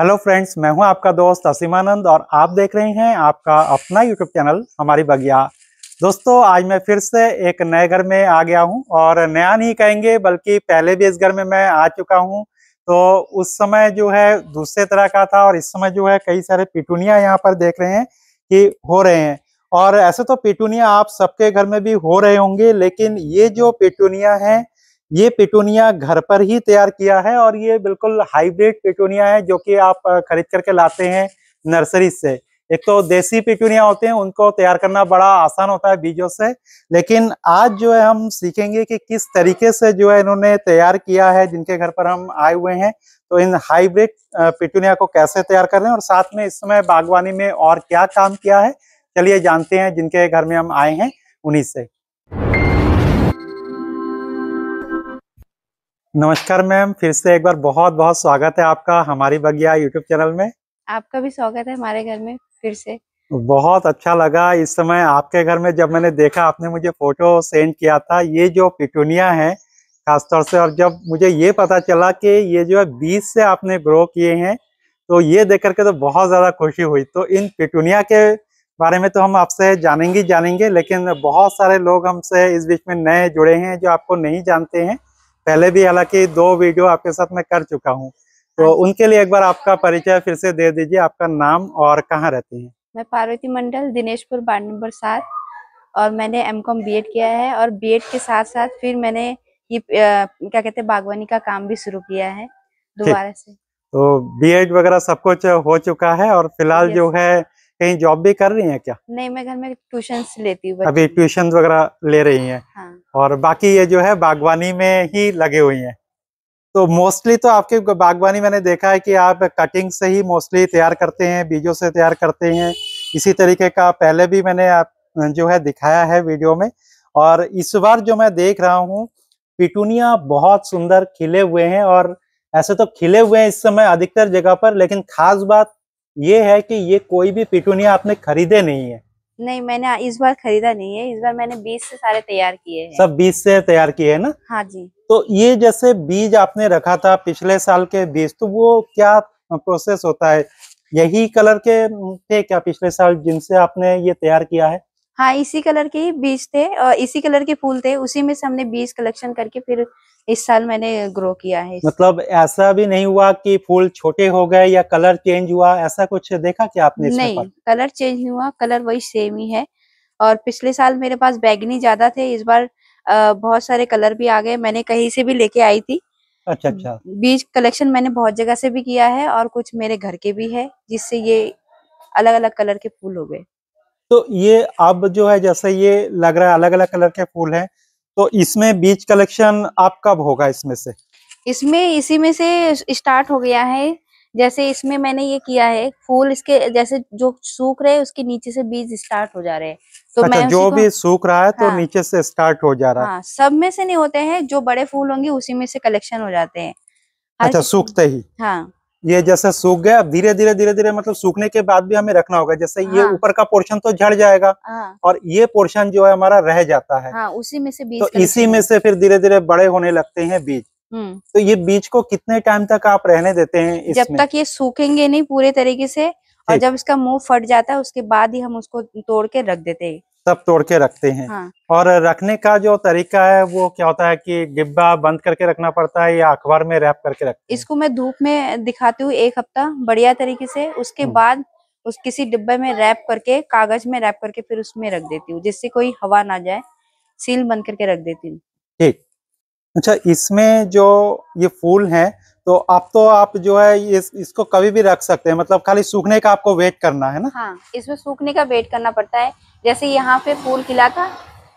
Hello friends मैं हूं आपका दोस्त असीमानंद और आप देख रहे हैं आपका अपना यूट्यूब चैनल हमारी बगिया दोस्तों आज मैं फिर से एक नए घर में आ गया हूं और नया नहीं कहेंगे बल्कि पहले भी इस घर में मैं आ चुका हूं तो उस समय जो है दूसरे तरह का था और इस समय जो है कई सारे पिटूनिया यहाँ पर देख रहे हैं कि हो रहे हैं और ऐसे तो पिटूनिया आप सबके घर में भी हो रहे होंगे लेकिन ये जो पिटूनिया हैं ये पेटूनिया घर पर ही तैयार किया है और ये बिल्कुल हाइब्रिड पिटूनिया है जो कि आप खरीद करके लाते हैं नर्सरी से एक तो देसी पिटूनिया होते हैं उनको तैयार करना बड़ा आसान होता है बीजों से लेकिन आज जो है हम सीखेंगे कि किस तरीके से जो है इन्होंने तैयार किया है जिनके घर पर हम आए हुए हैं तो इन हाइब्रिड पिटूनिया को कैसे तैयार कर रहे हैं और साथ में इस समय बागवानी में और क्या काम किया है चलिए जानते हैं जिनके घर में हम आए हैं उन्हीं से नमस्कार मैम फिर से एक बार बहुत बहुत स्वागत है आपका हमारी बगिया यूट्यूब चैनल में आपका भी स्वागत है हमारे घर में फिर से बहुत अच्छा लगा इस समय आपके घर में जब मैंने देखा आपने मुझे फोटो सेंड किया था ये जो पिटूनिया है खासतौर से और जब मुझे ये पता चला कि ये जो है बीज से आपने ग्रो किए हैं तो ये देख करके तो बहुत ज़्यादा खुशी हुई तो इन पिटूनिया के बारे में तो हम आपसे जानेंगे जानेंगे लेकिन बहुत सारे लोग हमसे इस बीच में नए जुड़े हैं जो आपको नहीं जानते हैं पहले भी हालांकि दो वीडियो आपके साथ मैं कर चुका हूँ तो हाँ। उनके लिए एक बार आपका परिचय फिर से दे दीजिए आपका नाम और कहाँ रहती है मैं पार्वती मंडल दिनेशपुर वार्ड नंबर सात और मैंने एम कॉम बी किया है और बी के साथ साथ फिर मैंने ये क्या कहते हैं बागवानी का काम भी शुरू किया है दोबारा से तो बी वगैरह सब कुछ हो चुका है और फिलहाल जो है कहीं जॉब भी कर रही है क्या नहीं मैं घर में ट्यूशन लेती हूँ अभी ट्यूशन वगैरह ले रही है और बाकी ये जो है बागवानी में ही लगे हुई हैं तो मोस्टली तो आपके बागवानी मैंने देखा है कि आप कटिंग से ही मोस्टली तैयार करते हैं बीजों से तैयार करते हैं इसी तरीके का पहले भी मैंने आप जो है दिखाया है वीडियो में और इस बार जो मैं देख रहा हूँ पिटूनिया बहुत सुंदर खिले हुए हैं और ऐसे तो खिले हुए हैं इस समय अधिकतर जगह पर लेकिन खास बात ये है कि ये कोई भी पिटूनिया आपने खरीदे नहीं है नहीं मैंने इस बार खरीदा नहीं है इस बार मैंने बीज से सारे तैयार किए हैं सब बीज से तैयार किए हैं ना हाँ जी तो ये जैसे बीज आपने रखा था पिछले साल के बीज तो वो क्या प्रोसेस होता है यही कलर के थे क्या पिछले साल जिनसे आपने ये तैयार किया है हाँ इसी कलर के ही बीज थे और इसी कलर के फूल थे उसी में से हमने बीज कलेक्शन करके फिर इस साल मैंने ग्रो किया है मतलब ऐसा भी नहीं हुआ कि फूल छोटे हो गए या कलर चेंज हुआ ऐसा कुछ देखा क्या आपने नहीं कलर चेंज नहीं हुआ कलर वही सेम ही है और पिछले साल मेरे पास बैगनी ज्यादा थे इस बार बहुत सारे कलर भी आ गए मैंने कहीं से भी लेके आई थी अच्छा अच्छा बीज कलेक्शन मैंने बहुत जगह से भी किया है और कुछ मेरे घर के भी है जिससे ये अलग अलग कलर के फूल हो गए तो ये अब जो है जैसे ये लग रहा है अलग अलग कलर के फूल हैं तो इसमें बीज कलेक्शन आप कब होगा इसमें से इसमें इसी में से स्टार्ट हो गया है जैसे इसमें मैंने ये किया है फूल इसके जैसे जो सूख रहे उसके नीचे से बीज स्टार्ट हो जा रहे हैं तो अच्छा, मैं जो भी सूख रहा है तो हाँ, नीचे से स्टार्ट हो जा रहा है हाँ, सब में से नहीं होते हैं जो बड़े फूल होंगे उसी में से कलेक्शन हो जाते हैं अच्छा सूखते ही हाँ ये जैसे सूख गया अब धीरे धीरे धीरे धीरे मतलब सूखने के बाद भी हमें रखना होगा जैसे हाँ। ये ऊपर का पोर्शन तो झड़ जाएगा हाँ। और ये पोर्शन जो है हमारा रह जाता है हाँ, उसी में से बीज तो इसी में से फिर धीरे धीरे बड़े होने लगते हैं बीज हम्म। तो ये बीज को कितने टाइम तक आप रहने देते हैं जब तक ये सूखेंगे नहीं पूरे तरीके से और जब इसका मुंह फट जाता है उसके बाद ही हम उसको तोड़ के रख देते हैं सब तोड़ के रखते हैं हाँ। और रखने का जो तरीका है वो क्या होता है कि डिब्बा बंद करके रखना पड़ता है या अखबार में रैप करके रखते इसको मैं धूप में दिखाती हूँ एक हफ्ता बढ़िया तरीके से उसके हम्म। बाद उस किसी डिब्बे में रैप करके कागज में रैप करके फिर उसमें रख देती हूँ जिससे कोई हवा ना जाए सील बंद करके रख देती हूँ ठीक अच्छा इसमें जो ये फूल है तो आप तो आप जो है इस, इसको कभी भी रख सकते हैं मतलब खाली सूखने का आपको वेट करना है ना हाँ इसमें सूखने का वेट करना पड़ता है जैसे यहाँ पे फूल खिला था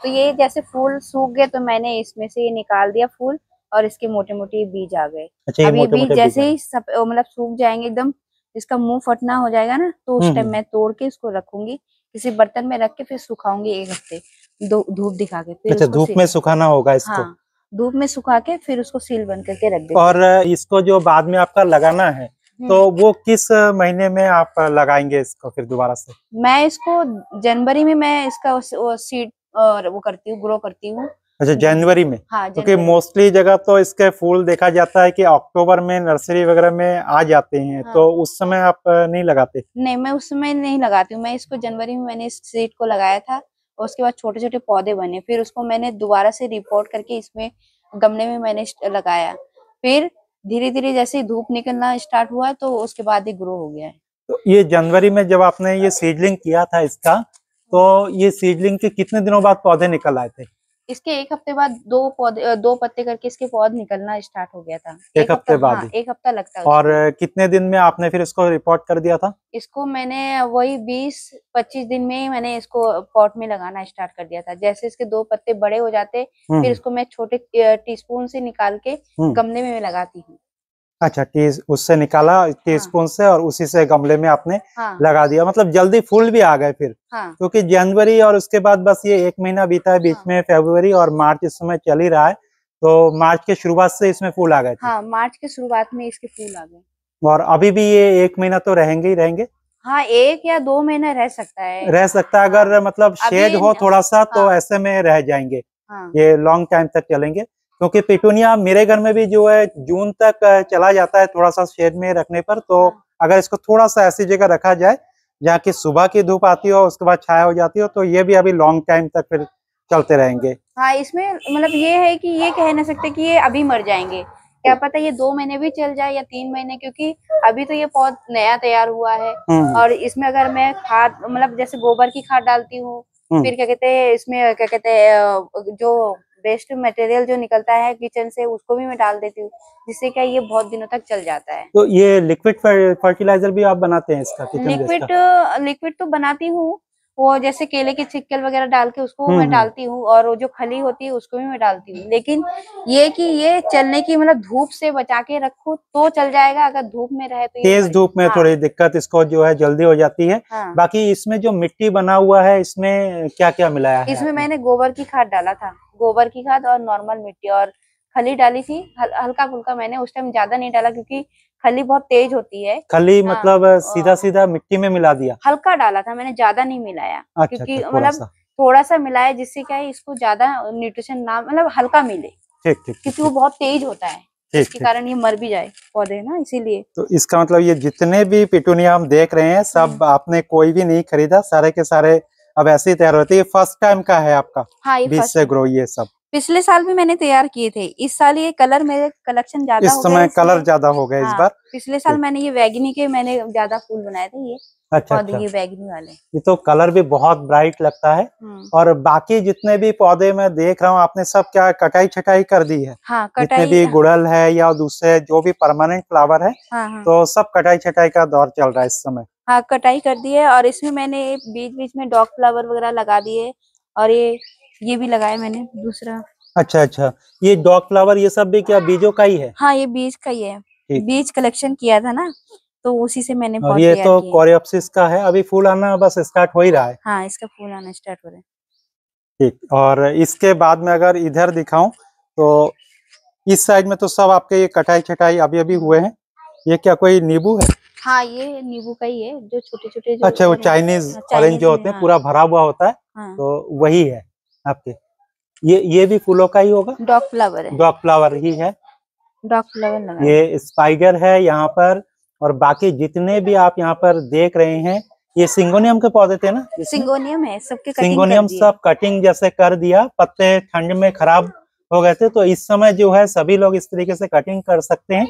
तो ये जैसे फूल सूख गए तो मैंने इसमें से ये निकाल दिया फूल और इसके मोटे मोटे बीज आ गए अच्छा, अभी बीज जैसे ही सब मतलब सूख जाएंगे एकदम इसका मुंह फटना हो जाएगा ना तो उस टाइम हम्म, हम्म। मैं तोड़ के इसको रखूंगी किसी बर्तन में रख के फिर सुखाऊंगी एक हफ्ते धूप दिखा के फिर अच्छा, धूप में सुखाना होगा इसको हाँ, धूप में सुखा के फिर उसको सील बंद करके रख दे और इसको जो बाद में आपका लगाना है हम्म। तो वो किस महीने में आप लगाएंगे इसको फिर दोबारा से मैं इसको जनवरी में मैं इसका सीड और वो करती हूँ ग्रो करती हूँ अच्छा जनवरी में हाँ, क्योंकि मोस्टली जगह तो इसके फूल देखा जाता है कि अक्टूबर में नर्सरी वगैरह में आ जाते हैं हाँ। तो उस समय आप नहीं लगाते नहीं मैं उस समय नहीं लगाती हूँ मैं इसको जनवरी में मैंने इस सीड को लगाया था और उसके बाद छोटे छोटे पौधे बने फिर उसको मैंने दोबारा से रिपोर्ट करके इसमें गमले में मैंने लगाया फिर धीरे धीरे जैसे ही धूप निकलना स्टार्ट हुआ तो उसके बाद ही ग्रो हो गया है तो ये जनवरी में जब आपने ये सीडलिंग किया था इसका तो ये सीडलिंग के कितने दिनों बाद पौधे निकल आए थे इसके एक हफ्ते बाद दो पौधे दो पत्ते करके इसके पौध निकलना स्टार्ट हो गया था एक, हफ्ते बाद हाँ, एक हफ्ता लगता है और कितने दिन में आपने फिर इसको रिपोर्ट कर दिया था इसको मैंने वही बीस पच्चीस दिन में ही मैंने इसको पॉट में लगाना स्टार्ट कर दिया था जैसे इसके दो पत्ते बड़े हो जाते फिर हम्म। इसको मैं छोटे टी से निकाल के हम्म। गमले में लगाती हूँ अच्छा टीज उससे निकाला टी हाँ। स्पून से और उसी से गमले में आपने हाँ। लगा दिया मतलब जल्दी फूल भी आ गए फिर हाँ। क्योंकि जनवरी और उसके बाद बस ये एक महीना बीता है बीच हाँ। में फेब्रुवरी और मार्च इस समय चल ही रहा है तो मार्च के शुरुआत से इसमें फूल आ गए हाँ, मार्च के शुरुआत में इसके फूल आ गए और अभी भी ये एक महीना तो रहेंगे ही रहेंगे हाँ एक या दो महीना रह सकता है रह सकता है अगर मतलब शेड हो थोड़ा सा तो हाँ। ऐसे में रह जाएंगे हाँ। ये लॉन्ग टाइम तक चलेंगे क्योंकि पिटूनिया मेरे घर में भी जो है जून तक चला जाता है थोड़ा सा शेड में रखने पर तो हाँ। अगर इसको थोड़ा सा ऐसी जगह रखा जाए जहाँ की सुबह की धूप आती हो उसके बाद छाया हो जाती हो तो ये भी अभी लॉन्ग टाइम तक फिर चलते रहेंगे हाँ इसमें मतलब ये है कि ये कह नहीं सकते कि ये अभी मर जाएंगे क्या पता ये दो महीने भी चल जाए या तीन महीने क्योंकि अभी तो ये बहुत नया तैयार हुआ है हम्म, हम्म। और इसमें अगर मैं खाद मतलब जैसे गोबर की खाद डालती हूँ हम्म। फिर क्या कहते हैं इसमें क्या कहते हैं जो वेस्ट मटेरियल जो निकलता है किचन से उसको भी मैं डाल देती हूँ जिससे क्या ये बहुत दिनों तक चल जाता है तो ये लिक्विड फर्टिलाइजर भी आप बनाते हैं इसका लिक्विड लिक्विड तो बनाती हूँ वो जैसे केले के छिकल वगैरह डाल के उसको हम्म, मैं हम्म। डालती हूँ और वो जो खली होती है उसको भी मैं डालती हूँ लेकिन ये कि ये चलने की मतलब धूप से बचा के रखो तो चल जाएगा अगर धूप में रहे तो तेज धूप में हाँ। थोड़ी दिक्कत इसको जो है जल्दी हो जाती है हाँ। बाकी इसमें जो मिट्टी बना हुआ है इसमें क्या क्या मिलाया है इसमें मैंने गोबर की खाद डाला था गोबर की खाद और नॉर्मल मिट्टी और खली डाली थी हल, हल्का फुल्का मैंने उस टाइम ज्यादा नहीं डाला क्योंकि खली बहुत तेज होती है खली हाँ, मतलब सीधा सीधा मिट्टी में मिला दिया हल्का डाला था मैंने ज्यादा नहीं मिलाया अच्छा, क्योंकि अच्छा, मतलब थोड़ा सा मिलाया जिससे क्या है इसको ज्यादा न्यूट्रिशन ना मतलब हल्का मिले ठीक ठीक क्योंकि वो बहुत तेज होता है इसके कारण ये मर भी जाए पौधे ना इसीलिए तो इसका मतलब ये जितने भी पिटूनिया हम देख रहे हैं सब हम्म। आपने कोई भी नहीं खरीदा सारे के सारे अब ऐसे ही तैयार होते ये फर्स्ट टाइम का है आपका हाँ, बीज से ग्रो ये सब पिछले साल भी मैंने तैयार किए थे इस साल ये कलर मेरे कलेक्शन ज्यादा इस समय कलर ज्यादा हो गए इस हाँ, बार पिछले साल मैंने ये वैगनी के मैंने ज्यादा फूल बनाए थे ये अच्छा, अच्छा। ये वैगनी वाले ये तो कलर भी बहुत ब्राइट लगता है हम्म। और बाकी जितने भी पौधे मैं देख रहा हूँ आपने सब क्या कटाई छटाई कर दी है हाँ, जितने भी हाँ। गुड़ल है या दूसरे जो भी परमानेंट फ्लावर है हाँ, हाँ। तो सब कटाई छटाई का दौर चल रहा है इस समय हाँ कटाई कर दी है और इसमें मैंने बीच बीच में डॉग फ्लावर वगैरह लगा दिए और ये ये भी लगाया मैंने दूसरा अच्छा अच्छा ये डॉग फ्लावर ये सब भी क्या बीजों का ही है हाँ ये बीज का ही है बीज कलेक्शन किया था ना तो उसी से मैंने और ये तो कोरियोप्सिस का है अभी फूल आना बस स्टार्ट हो ही रहा है हाँ इसका फूल आना स्टार्ट हो रहा है ठीक और इसके बाद में अगर इधर दिखाऊं तो इस साइड में तो सब आपके ये कटाई छटाई अभी अभी हुए हैं ये क्या कोई नींबू है हाँ ये नींबू का ही है जो छोटे छोटे अच्छा वो चाइनीज हाँ, ऑरेंज जो होते हैं हाँ। पूरा भरा हुआ होता है हाँ। तो वही है आपके ये ये भी फूलों का ही होगा डॉग फ्लावर है डॉग फ्लावर ही है डॉग फ्लावर ये स्पाइगर है यहाँ पर और बाकी जितने भी आप यहाँ पर देख रहे हैं ये सिंगोनियम के पौधे थे ना सिंगोनियम है सबके सिंगोनियम सब कटिंग जैसे कर दिया पत्ते ठंड में खराब हो गए थे तो इस समय जो है सभी लोग इस तरीके से कटिंग कर सकते हैं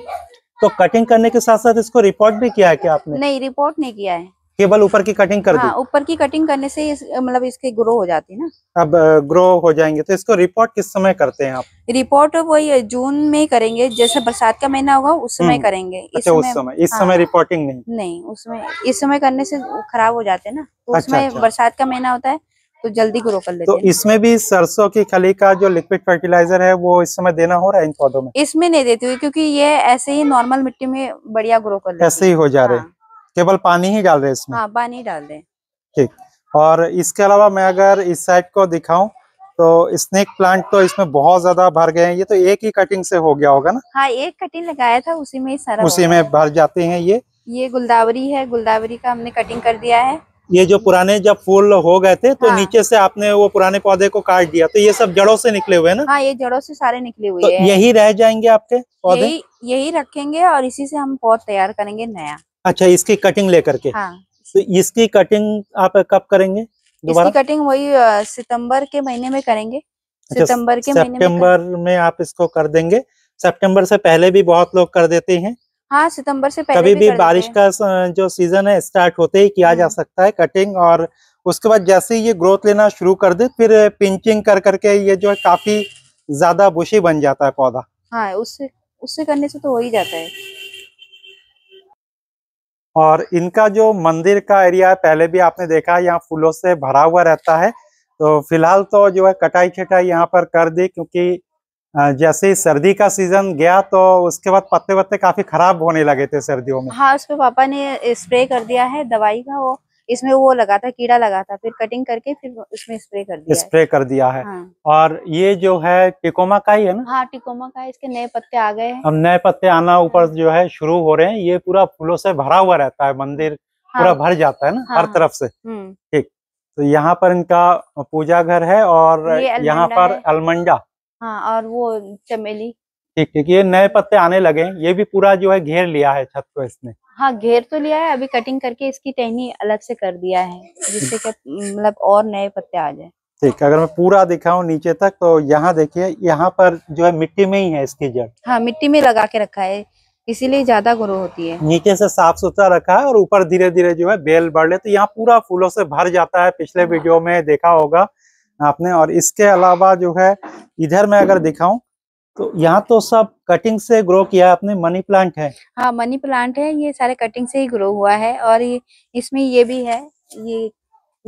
तो कटिंग करने के साथ साथ इसको रिपोर्ट भी किया है क्या आपने नहीं रिपोर्ट नहीं किया है केवल ऊपर की कटिंग कर हाँ, ऊपर की कटिंग करने से इस, मतलब इसके ग्रो हो जाती है ना अब ग्रो हो जाएंगे तो इसको रिपोर्ट किस समय करते हैं आप रिपोर्ट वही जून में करेंगे जैसे बरसात का महीना होगा उस समय हम्म, करेंगे अच्छा, इस समय, उस समय इस हाँ, समय रिपोर्टिंग नहीं नहीं उसमें इस समय करने से खराब हो जाते हैं ना तो अच्छा, उसमें अच्छा, बरसात का महीना होता है तो जल्दी ग्रो कर लेते तो इसमें भी सरसों की खली का जो लिक्विड फर्टिलाइजर है वो इस समय देना हो रहा है इन पौधों में इसमें नहीं देती हुई क्योंकि ये ऐसे ही नॉर्मल मिट्टी में बढ़िया ग्रो कर ऐसे ही हो जा रहे हाँ। केवल पानी ही डाल रहे हैं इसमें हाँ पानी डाल दे ठीक और इसके अलावा मैं अगर इस साइड को दिखाऊं तो स्नेक प्लांट तो इसमें बहुत ज्यादा भर गए हैं ये तो एक ही कटिंग से हो गया होगा ना हाँ एक कटिंग लगाया था उसी में सारा उसी में भर जाते हैं ये ये गुलदावरी है गुलदावरी का हमने कटिंग कर दिया है ये जो पुराने जब फूल हो गए थे तो हाँ। नीचे से आपने वो पुराने पौधे को काट दिया तो ये सब जड़ों से निकले हुए ना हाँ ये जड़ों से सारे निकले हुए तो हैं यही रह जाएंगे आपके पौधे यही, यही रखेंगे और इसी से हम पौध तैयार करेंगे नया अच्छा इसकी कटिंग लेकर के हाँ। तो इसकी कटिंग आप कब करेंगे इसकी कटिंग वही सितम्बर के महीने में करेंगे अच्छा, सितम्बर के महीने में आप इसको कर देंगे सेप्टेम्बर से पहले भी बहुत लोग कर देते हैं हाँ सितंबर से पहले कभी भी, भी बारिश का जो सीजन है स्टार्ट होते ही किया जा हाँ। सकता है कटिंग और उसके बाद जैसे ये ग्रोथ लेना शुरू कर दे फिर पिंचिंग कर करके ये जो है काफी ज्यादा बुशी बन जाता है पौधा हाँ उससे उससे करने से तो हो ही जाता है और इनका जो मंदिर का एरिया है पहले भी आपने देखा है यहाँ फूलों से भरा हुआ रहता है तो फिलहाल तो जो है कटाई छटाई यहाँ पर कर दी क्योंकि जैसे ही सर्दी का सीजन गया तो उसके बाद पत्ते वत्ते काफी खराब होने लगे थे सर्दियों में हाँ उसमें पापा ने स्प्रे कर दिया है दवाई का वो इसमें वो लगा था कीड़ा लगा था फिर कटिंग करके फिर उसमें स्प्रे कर दिया स्प्रे कर दिया है हाँ। और ये जो है टिकोमा का ही है ना हाँ टिकोमा का इसके नए पत्ते आ गए हैं अब नए पत्ते आना हाँ। ऊपर हाँ। जो है शुरू हो रहे हैं ये पूरा फूलों से भरा हुआ रहता है मंदिर हाँ। पूरा भर जाता है ना हर हाँ। तरफ से हम्म। ठीक तो यहाँ पर इनका पूजा घर है और यहाँ पर अलमंडा हाँ और वो चमेली ठीक ठीक ये नए पत्ते आने लगे ये भी पूरा जो है घेर लिया है छत को इसने हाँ घेर तो लिया है अभी कटिंग करके इसकी टहनी अलग से कर दिया है जिससे कि मतलब और नए पत्ते आ जाए ठीक अगर मैं पूरा दिखाऊं नीचे तक तो यहाँ देखिए यहाँ पर जो है मिट्टी में ही है इसकी जड़ हाँ मिट्टी में लगा के रखा है इसीलिए ज्यादा ग्रो होती है नीचे से साफ सुथरा रखा है और ऊपर धीरे धीरे जो है बेल बढ़ ले तो यहाँ पूरा फूलों से भर जाता है पिछले हाँ। वीडियो में देखा होगा आपने और इसके अलावा जो है इधर मैं अगर दिखाऊं तो यहाँ तो सब कटिंग से ग्रो किया आपने मनी प्लांट है हाँ मनी प्लांट है ये सारे कटिंग से ही ग्रो हुआ है और ये इसमें ये भी है ये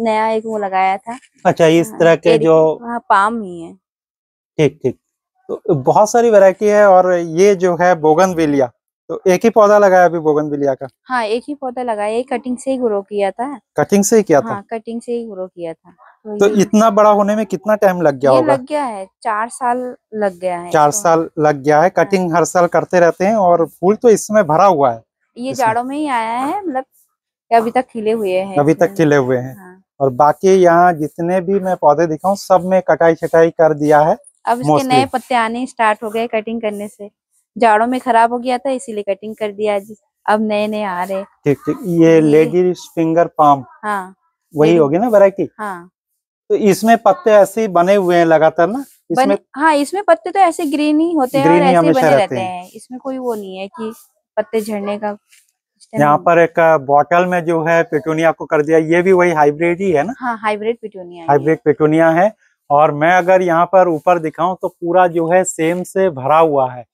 नया एक वो लगाया था अच्छा इस हाँ, तरह के जो हाँ, पाम ही है ठीक ठीक तो बहुत सारी वैरायटी है और ये जो है बोगन बेलिया तो एक ही पौधा लगाया अभी बिलिया का हाँ एक ही पौधा लगाया कटिंग से ही ग्रो किया था कटिंग से ही किया हाँ, था कटिंग से ही ग्रो किया था तो, तो इतना बड़ा होने में कितना टाइम लग गया होगा लग गया है चार साल लग गया है चार तो, साल लग गया है कटिंग हाँ, हर साल करते रहते हैं और फूल तो इसमें भरा हुआ है ये जाड़ो में ही आया है मतलब अभी तक खिले हुए हैं अभी तक खिले हुए हैं हाँ। और बाकी यहाँ जितने भी मैं पौधे दिखाऊँ सब में कटाई छटाई कर दिया है अब इसके नए पत्ते आने स्टार्ट हो गए कटिंग करने से जाड़ों में खराब हो गया था इसीलिए कटिंग कर दिया जी अब नए नए आ रहे ठीक ठीक ये लेडीज फिंगर पाम हाँ वही होगी ना वेराइटी हाँ तो इसमें पत्ते ऐसे ही बने हुए हैं लगातार ना इसमें हाँ इसमें पत्ते तो ऐसे ग्रीन ही होते हैं और ऐसे बने रहते, रहते हैं।, हैं इसमें कोई वो नहीं है कि पत्ते झड़ने का तो यहाँ पर एक बॉटल में जो है पेटोनिया को कर दिया ये भी वही हाइब्रिड ही है ना हाँ हाइब्रिड पेटोनिया हाइब्रिड पेटोनिया है और मैं अगर यहाँ पर ऊपर दिखाऊं तो पूरा जो है सेम से भरा हुआ है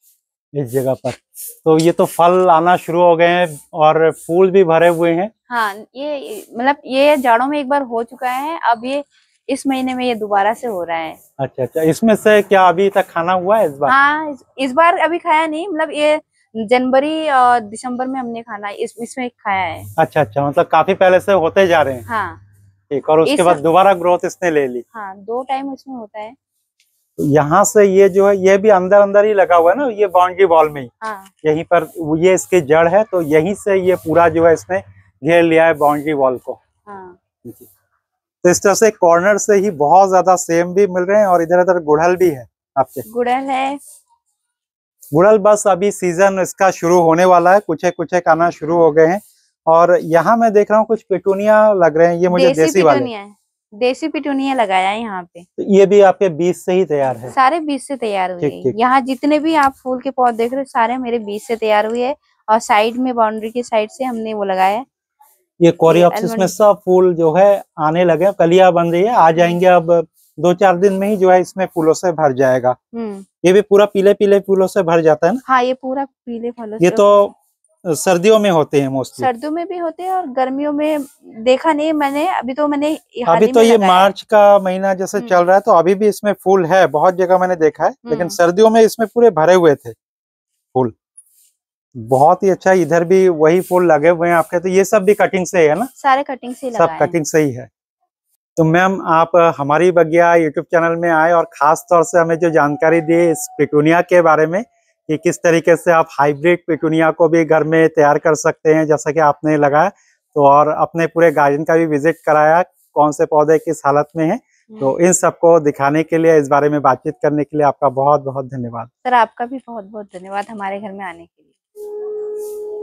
इस जगह पर तो ये तो फल आना शुरू हो गए हैं और फूल भी भरे हुए हैं हाँ ये मतलब ये जाड़ों में एक बार हो चुका है अब ये इस महीने में ये दोबारा से हो रहा है अच्छा अच्छा इसमें से क्या अभी तक खाना हुआ है इस बार हाँ इस बार अभी खाया नहीं मतलब ये जनवरी और दिसंबर में हमने खाना इस इसमें खाया है अच्छा अच्छा मतलब काफी पहले से होते जा रहे हैं हाँ ठीक और उसके बाद दोबारा ग्रोथ इसने ले ली हाँ दो टाइम इसमें होता है यहाँ से ये जो है ये भी अंदर अंदर ही लगा हुआ है ना ये बाउंड्री वॉल में ही हाँ। यहीं पर ये इसकी जड़ है तो यहीं से ये पूरा जो है इसने घेर लिया है बाउंड्री वॉल को हाँ। तो इस तरह से कॉर्नर से ही बहुत ज्यादा सेम भी मिल रहे हैं और इधर उधर गुड़हल भी है आपके गुड़हल है गुड़हल बस अभी सीजन इसका शुरू होने वाला है कुछ कुछ आना शुरू हो गए हैं और यहाँ मैं देख रहा हूँ कुछ पिटूनिया लग रहे हैं ये मुझे देसी, देसी वाले देसी पिटूनिया लगाया है यहाँ पे तो ये भी आपके बीज से ही तैयार है सारे बीज से तैयार हुए यहाँ जितने भी आप फूल के पौधे देख रहे हो सारे मेरे बीज से तैयार हुए है और साइड में बाउंड्री की साइड से हमने वो लगाया ये कोरियोप्सिस में सब फूल जो है आने लगे कलिया बन रही है आ हम्म। जाएंगे अब दो चार दिन में ही जो है इसमें फूलों से भर जाएगा हम्म। ये भी पूरा पीले पीले फूलों से भर जाता है ना हाँ ये पूरा पीले फूलों ये तो सर्दियों में होते हैं मोस्टली सर्दियों में भी होते हैं और गर्मियों में देखा नहीं मैंने अभी तो मैंने अभी तो ये मार्च का महीना जैसे हम्म। चल रहा है तो अभी भी इसमें फूल है बहुत जगह मैंने देखा है लेकिन हम्म। सर्दियों में इसमें पूरे भरे हुए थे फूल बहुत ही अच्छा इधर भी वही फूल लगे हुए हैं आपके तो ये सब भी कटिंग से है ना सारे कटिंग से सब कटिंग से ही है तो मैम आप हमारी बगिया यूट्यूब चैनल में आए और खास तौर से हमें जो जानकारी दी इस पिटूनिया के बारे में कि किस तरीके से आप हाइब्रिड पिटूनिया को भी घर में तैयार कर सकते हैं जैसा कि आपने लगाया तो और अपने पूरे गार्डन का भी विजिट कराया कौन से पौधे किस हालत में है तो हम्म। इन सबको दिखाने के लिए इस बारे में बातचीत करने के लिए आपका बहुत बहुत धन्यवाद सर आपका भी बहुत बहुत धन्यवाद हमारे घर में आने के लिए